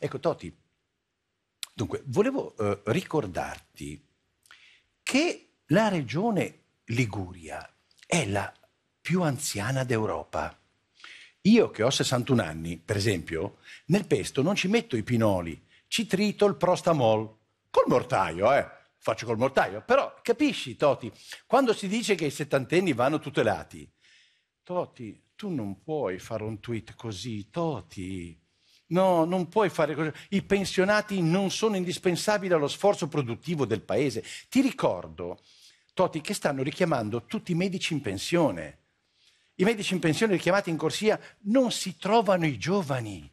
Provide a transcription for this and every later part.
Ecco, Toti, dunque, volevo eh, ricordarti che la regione Liguria è la più anziana d'Europa. Io che ho 61 anni, per esempio, nel pesto non ci metto i pinoli, ci trito il prostamol. Col mortaio, eh? Faccio col mortaio. Però capisci, Toti, quando si dice che i settantenni vanno tutelati, Toti, tu non puoi fare un tweet così, Toti. No, non puoi fare così. I pensionati non sono indispensabili allo sforzo produttivo del paese. Ti ricordo, Toti, che stanno richiamando tutti i medici in pensione. I medici in pensione richiamati in corsia non si trovano i giovani.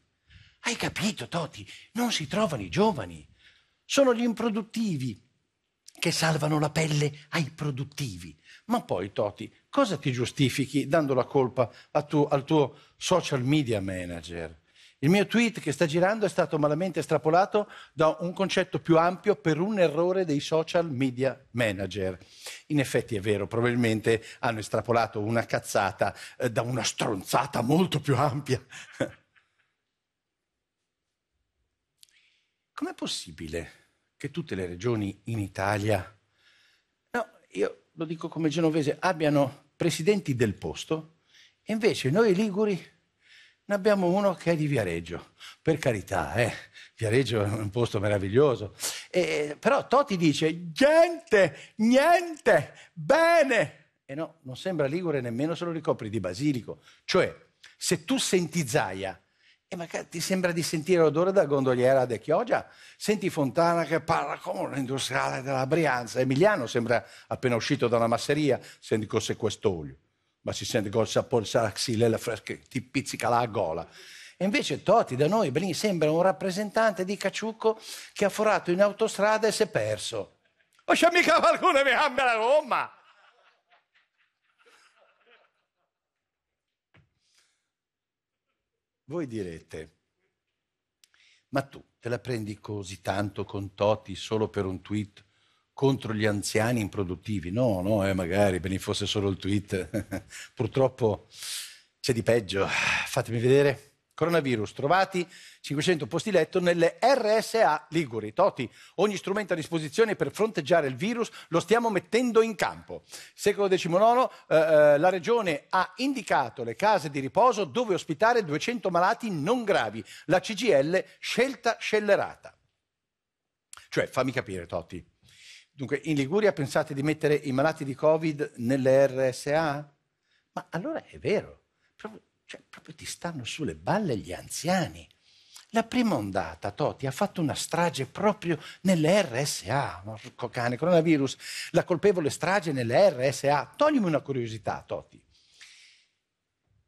Hai capito, Toti? Non si trovano i giovani. Sono gli improduttivi che salvano la pelle ai produttivi. Ma poi, Toti, cosa ti giustifichi dando la colpa tu, al tuo social media manager? Il mio tweet che sta girando è stato malamente estrapolato da un concetto più ampio per un errore dei social media manager. In effetti è vero, probabilmente hanno estrapolato una cazzata eh, da una stronzata molto più ampia. Com'è possibile che tutte le regioni in Italia, no, io lo dico come genovese, abbiano presidenti del posto e invece noi liguri ne abbiamo uno che è di Viareggio, per carità, eh? Viareggio è un posto meraviglioso. E, però Toti dice, gente, niente, bene. E no, non sembra Ligure nemmeno se lo ricopri di basilico. Cioè, se tu senti Zaia, e magari ti sembra di sentire l'odore da gondoliera de Chioggia, senti Fontana che parla come un industriale della Brianza, Emiliano sembra appena uscito da una masseria, senti cos'è quest'olio ma si sente col sapore la xylella fresca che ti pizzica la gola. E invece Totti da noi Blin, sembra un rappresentante di Caciucco che ha forato in autostrada e si è perso. O c'è mica qualcuno che mi cambia la gomma? Voi direte, ma tu te la prendi così tanto con Totti solo per un tweet contro gli anziani improduttivi. No, no, eh, magari bene fosse solo il tweet. Purtroppo c'è di peggio. Fatemi vedere. Coronavirus, trovati 500 posti letto nelle RSA Liguri. Toti, ogni strumento a disposizione per fronteggiare il virus lo stiamo mettendo in campo. Secolo XIX, eh, eh, la regione ha indicato le case di riposo dove ospitare 200 malati non gravi. La CGL, scelta scellerata. Cioè, fammi capire, Totti, Dunque, in Liguria pensate di mettere i malati di Covid nelle RSA? Ma allora è vero, proprio, cioè, proprio ti stanno sulle balle gli anziani. La prima ondata, Toti, ha fatto una strage proprio nelle RSA, porco cane, coronavirus, la colpevole strage nelle RSA. Toglimi una curiosità, Toti.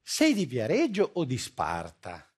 Sei di Viareggio o di Sparta?